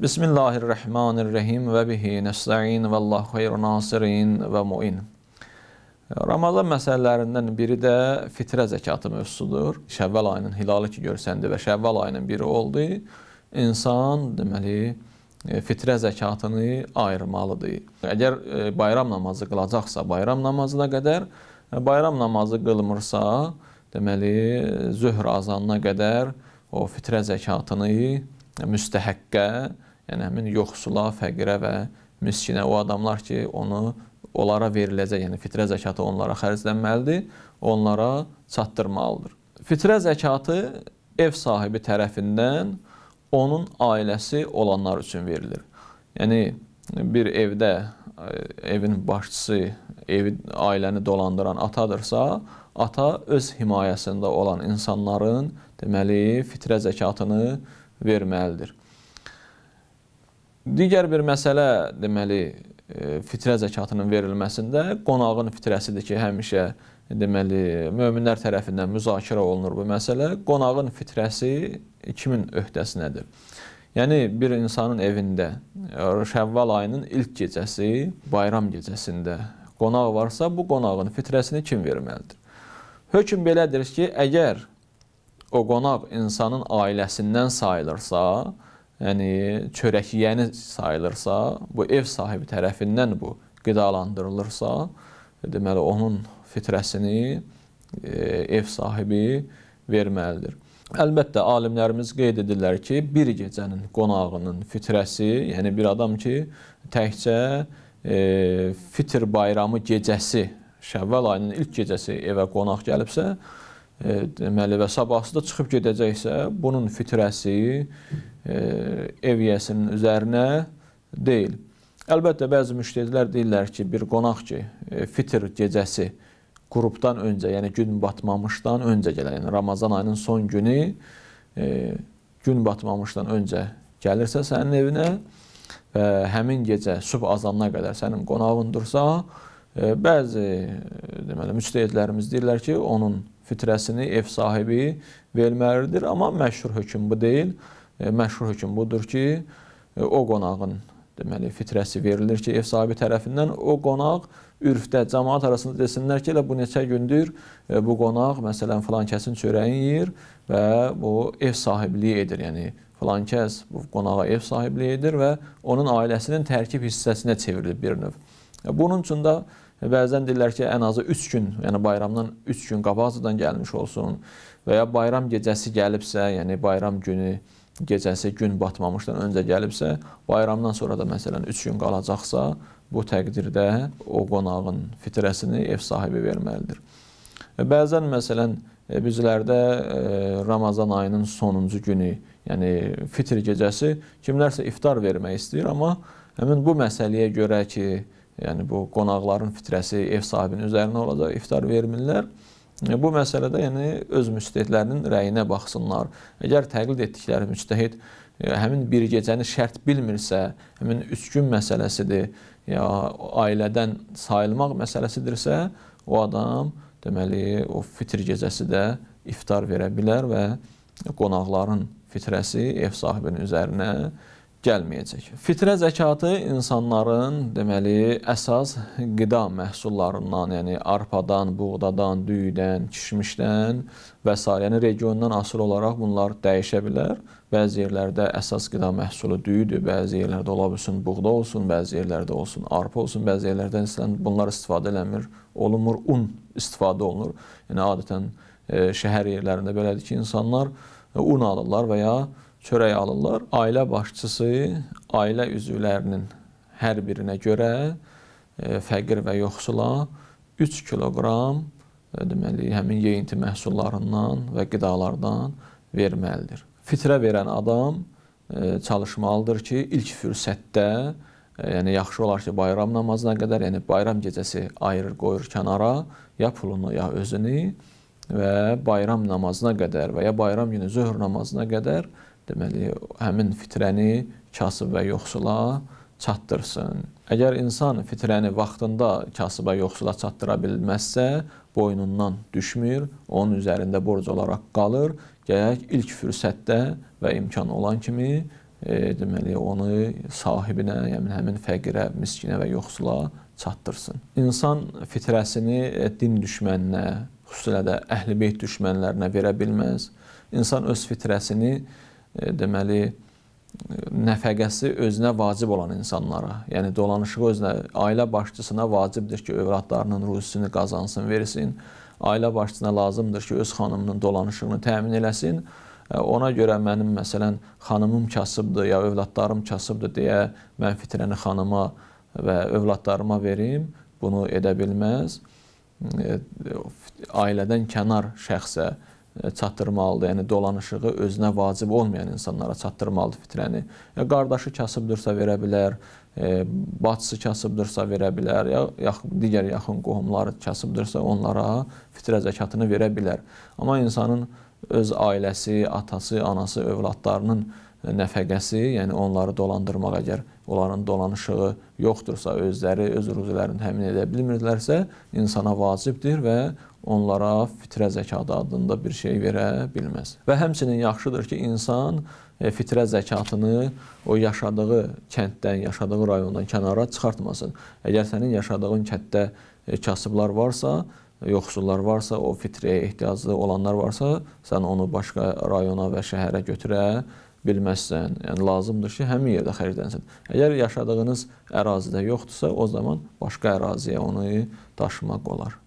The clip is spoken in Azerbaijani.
Bismillahirrahmanirrahim və bihi nəstəin və Allah xeyr nasirin və muin. Ramazan məsələlərindən biri də fitrə zəkatı mövzusudur. Şəvvəl ayının hilalı ki görsəndi və Şəvvəl ayının biri oldu. İnsan deməli e, fitrə zəkatını ayırmalıdır. Əgər e, bayram namazı qılacaqsa, bayram namazına qədər, e, bayram namazı qılmırsa, deməli zöhr azanına qədər o fitrə zəkatını müstəhəqqə yəni həmin yoxsula, fəqirə və miskinə o adamlar ki, onu onlara veriləcək, yəni fitrə zəkatı onlara xərclənməlidir, onlara çatdırmalıdır. Fitrə zəkatı ev sahibi tərəfindən onun ailəsi olanlar üçün verilir. Yəni bir evdə e, evin başçısı, evi ailəni dolandıran atadırsa, ata öz himayəsində olan insanların deməli fitrə zəkatını verməlidir. Digər bir məsələ deməli e, fitrə zəkatının verilməsində qonağın fitrəsidir ki, həmişə deməli möminlər tərəfindən müzakirə olunur bu məsələ. Qonağın fitrəsi kimin öhdəsinədir? Yəni bir insanın evində e, Şəvval ayının ilk gecəsi, bayram gecəsində qonaq varsa, bu qonağın fitrəsini kim verməlidir? Hökm belədir ki, əgər o qonaq insanın ailəsindən sayılırsa, yəni çörək yeyəni sayılırsa, bu ev sahibi tərəfindən bu qidalandırılırsa, deməli onun fitrəsini e, ev sahibi verməlidir. Əlbəttə alimlərimiz qeyd edirlər ki, bir gecənin qonağının fitrəsi, yəni bir adam ki, təkcə e, fitr bayramı gecəsi, Şəvvəl ayının ilk gecəsi evə qonaq gəlibsə, E, deməli və sabahsı da çıxıb gedəcəksə, bunun fitrəsi e, ev yiyəsinin üzərinə deyil. Əlbəttə bəzi müştəhidlər deyirlər ki, bir qonaq ki, e, fitr gecəsi qrupdan öncə, yəni gün batmamışdan öncə gələr. Yəni Ramazan ayının son günü gün batmamışdan öncə gəlirsə sənin evinə və həmin gecə sübh azanına qədər sənin qonağındırsa, bəzi deməli müçtəhidlərimiz deyirlər ki, onun fitrəsini ev sahibi verməlidir, amma məşhur hökm bu deyil. E, məşhur hökm budur ki, e, o qonağın deməli fitrəsi verilir ki, ev sahibi tərəfindən o qonaq ürfdə cəmaət arasında desinlər ki, elə bu neçə gündür e, bu qonaq məsələn filan kəsin çörəyini yeyir və bu ev sahibliyi edir. Yəni filan kəs bu qonağa ev sahibliyi edir və onun ailəsinin tərkib hissəsinə çevrilib bir növ. Bunun üçün də Bəzən deyirlər ki, ən azı 3 gün, yəni bayramdan 3 gün qabaqcadan gəlmiş olsun və ya bayram gecəsi gəlibsə, yəni bayram günü gecəsi gün batmamışdan öncə gəlibsə, bayramdan sonra da məsələn 3 gün qalacaqsa, bu təqdirdə o qonağın fitrəsini ev sahibi verməlidir. E, bəzən məsələn e, bizlərdə e, Ramazan ayının sonuncu günü, yəni fitr gecəsi kimlərsə iftar vermək istəyir, amma həmin bu məsələyə görə ki, Yəni bu qonaqların fitrəsi ev sahibinin üzərinə olacaq, iftar vermirlər. E, bu məsələdə yəni öz müstəhidlərinin rəyinə baxsınlar. Əgər təqlid etdikləri müctəhid e, həmin bir gecəni şərt bilmirsə, həmin 3 gün məsələsidir, ya ailədən sayılmaq məsələsidirsə, o adam deməli o fitr gecəsi də iftar verə bilər və qonaqların fitrəsi ev sahibinin üzərinə gəlməyəcək. Fitrə zəkatı insanların deməli əsas qida məhsullarından, yəni arpadan, buğdadan, düyüdən, kişmişdən və s. yəni regiondan asılı olaraq bunlar dəyişə bilər. Bəzi yerlərdə əsas qida məhsulu düyüdür, bəzi yerlərdə ola bilsin buğda olsun, bəzi yerlərdə olsun arpa olsun, bəzi yerlərdə isə bunlar istifadə eləmir, olunmur, un istifadə olunur. Yəni adətən e, şəhər yerlərində belədir ki, insanlar e, un alırlar və ya çörək alırlar. Ailə başçısı ailə üzvlərinin hər birinə görə e, fəqir və yoxsula 3 kiloqram e, deməli həmin yeyinti məhsullarından və qidalardan verməlidir. Fitrə verən adam e, çalışmalıdır ki, ilk fürsətdə yəni yaxşı olar ki, bayram namazına qədər, yəni bayram gecəsi ayırır, qoyur kənara ya pulunu, ya özünü və bayram namazına qədər və ya bayram günü zöhr namazına qədər deməli, həmin fitrəni kasıb və yoxsula çatdırsın. Əgər insan fitrəni vaxtında kasıba yoxsula çatdıra bilməzsə, boynundan düşmür, onun üzərində borc olaraq qalır. Gərək ilk fürsətdə və imkan olan kimi e, deməli onu sahibinə, yəni həmin fəqirə, miskinə və yoxsula çatdırsın. İnsan fitrəsini e, din düşməninə, xüsusilə də əhlibeyt düşmənlərinə verə bilməz. İnsan öz fitrəsini E, deməli, e, nəfəqəsi özünə vacib olan insanlara, yəni dolanışıq özünə, ailə başçısına vacibdir ki, övladlarının ruhisini qazansın, versin. Ailə başçısına lazımdır ki, öz xanımının dolanışığını təmin eləsin. E, ona görə mənim məsələn xanımım kasıbdır ya övladlarım kasıbdır deyə mən fitrəni xanıma və övladlarıma verim, bunu edə bilməz. Ailədən kənar şəxsə E, çatdırmalıdır. Yəni dolanışığı özünə vacib olmayan insanlara çatdırmalıdır fitrəni. Ya qardaşı kasıbdırsa verə bilər, e, bacısı kasıbdırsa verə bilər, ya yaxud digər yaxın qohumları kasıbdırsa onlara fitrə zəkatını verə bilər. Amma insanın öz ailəsi, atası, anası, övladlarının nəfəqəsi, yəni onları dolandırmaq əgər onların dolanışığı yoxdursa, özləri öz ruzilərini təmin edə bilmirlərsə, insana vacibdir və onlara fitrə zəkatı adında bir şey verə bilməz. Və həmçinin yaxşıdır ki, insan e, fitrə zəkatını o yaşadığı kənddən, yaşadığı rayondan kənara çıxartmasın. Əgər sənin yaşadığın kənddə e, kasıblar varsa, yoxsullar varsa, o fitrəyə ehtiyacı olanlar varsa, sən onu başqa rayona və şəhərə götürə bilməzsən, yəni lazımdır ki, həmin yerdə xərclənsin. Əgər yaşadığınız ərazidə yoxdursa, o zaman başqa əraziyə onu daşımaq olar.